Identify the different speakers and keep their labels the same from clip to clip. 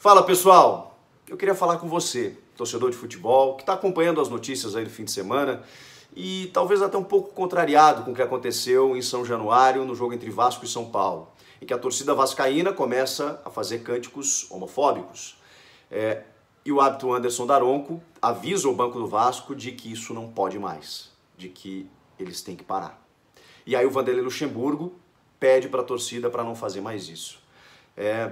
Speaker 1: Fala pessoal, eu queria falar com você, torcedor de futebol, que está acompanhando as notícias aí do fim de semana e talvez até um pouco contrariado com o que aconteceu em São Januário no jogo entre Vasco e São Paulo, em que a torcida vascaína começa a fazer cânticos homofóbicos. É, e o hábito Anderson Daronco avisa o Banco do Vasco de que isso não pode mais, de que eles têm que parar. E aí o Vanderlei Luxemburgo pede para a torcida para não fazer mais isso. É,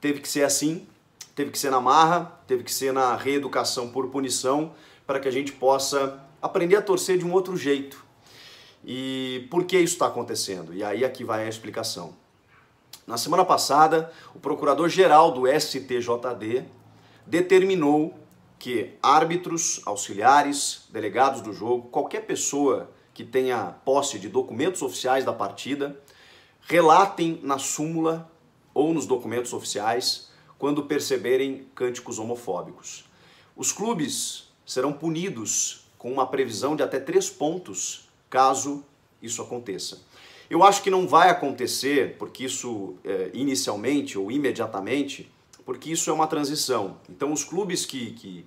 Speaker 1: teve que ser assim teve que ser na marra, teve que ser na reeducação por punição, para que a gente possa aprender a torcer de um outro jeito. E por que isso está acontecendo? E aí aqui é vai a explicação. Na semana passada, o procurador-geral do STJD determinou que árbitros, auxiliares, delegados do jogo, qualquer pessoa que tenha posse de documentos oficiais da partida, relatem na súmula ou nos documentos oficiais quando perceberem cânticos homofóbicos. Os clubes serão punidos com uma previsão de até três pontos caso isso aconteça. Eu acho que não vai acontecer, porque isso é, inicialmente ou imediatamente, porque isso é uma transição. Então, os clubes que, que,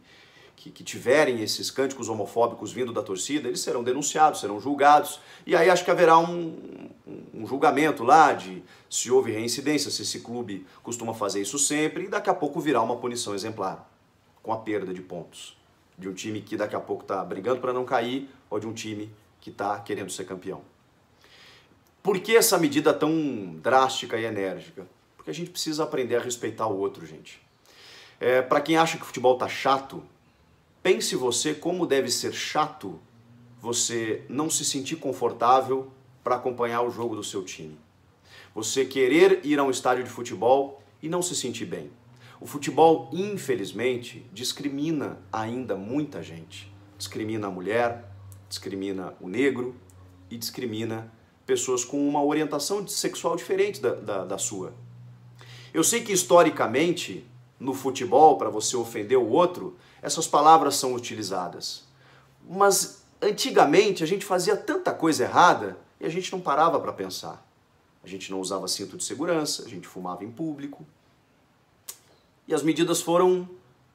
Speaker 1: que, que, tiverem esses cânticos homofóbicos vindo da torcida, eles serão denunciados, serão julgados, e aí acho que haverá um, um julgamento lá de se houve reincidência, se esse clube costuma fazer isso sempre, e daqui a pouco virá uma punição exemplar, com a perda de pontos. De um time que daqui a pouco está brigando para não cair, ou de um time que está querendo ser campeão. Por que essa medida tão drástica e enérgica? Porque a gente precisa aprender a respeitar o outro, gente. É, para quem acha que o futebol está chato, pense você como deve ser chato você não se sentir confortável para acompanhar o jogo do seu time. Você querer ir a um estádio de futebol e não se sentir bem. O futebol, infelizmente, discrimina ainda muita gente. Discrimina a mulher, discrimina o negro e discrimina pessoas com uma orientação sexual diferente da, da, da sua. Eu sei que historicamente, no futebol, para você ofender o outro, essas palavras são utilizadas. Mas antigamente a gente fazia tanta coisa errada e a gente não parava para pensar. A gente não usava cinto de segurança, a gente fumava em público. E as medidas foram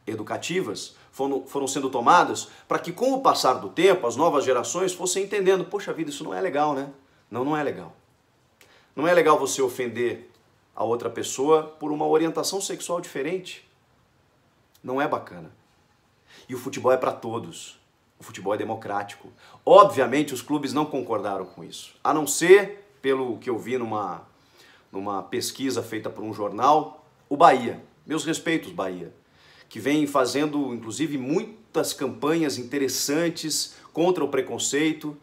Speaker 1: educativas, foram, foram sendo tomadas para que, com o passar do tempo, as novas gerações fossem entendendo: poxa vida, isso não é legal, né? Não, não é legal. Não é legal você ofender a outra pessoa por uma orientação sexual diferente. Não é bacana. E o futebol é para todos. O futebol é democrático. Obviamente, os clubes não concordaram com isso, a não ser, pelo que eu vi numa, numa pesquisa feita por um jornal, o Bahia. Meus respeitos, Bahia, que vem fazendo, inclusive, muitas campanhas interessantes contra o preconceito.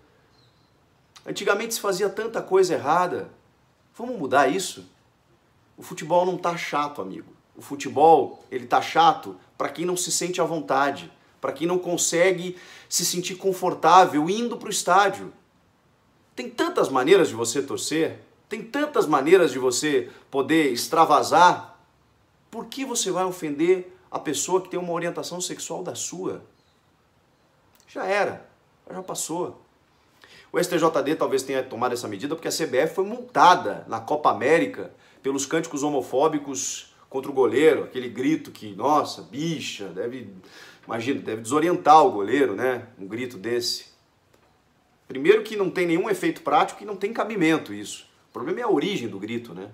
Speaker 1: Antigamente se fazia tanta coisa errada. Vamos mudar isso? O futebol não tá chato, amigo. O futebol, ele tá chato para quem não se sente à vontade para quem não consegue se sentir confortável indo para o estádio. Tem tantas maneiras de você torcer, tem tantas maneiras de você poder extravasar. Por que você vai ofender a pessoa que tem uma orientação sexual da sua? Já era, já passou. O STJD talvez tenha tomado essa medida porque a CBF foi multada na Copa América pelos cânticos homofóbicos contra o goleiro, aquele grito que, nossa, bicha, deve, imagina, deve desorientar o goleiro, né? Um grito desse. Primeiro que não tem nenhum efeito prático e não tem cabimento isso. O problema é a origem do grito, né?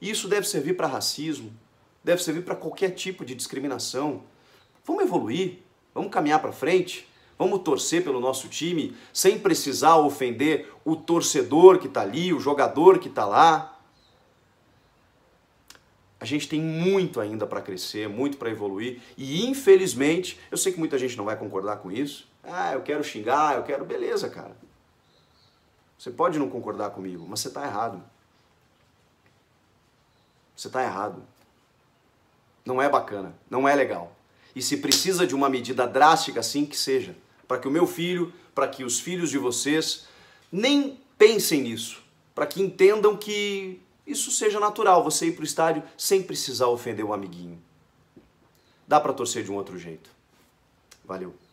Speaker 1: E isso deve servir para racismo, deve servir para qualquer tipo de discriminação. Vamos evoluir, vamos caminhar para frente, vamos torcer pelo nosso time sem precisar ofender o torcedor que está ali, o jogador que está lá. A gente tem muito ainda para crescer, muito para evoluir e infelizmente, eu sei que muita gente não vai concordar com isso. Ah, eu quero xingar, eu quero. Beleza, cara. Você pode não concordar comigo, mas você está errado. Você está errado. Não é bacana, não é legal. E se precisa de uma medida drástica assim que seja, para que o meu filho, para que os filhos de vocês nem pensem nisso, para que entendam que isso seja natural, você ir para o estádio sem precisar ofender o amiguinho. Dá para torcer de um outro jeito. Valeu.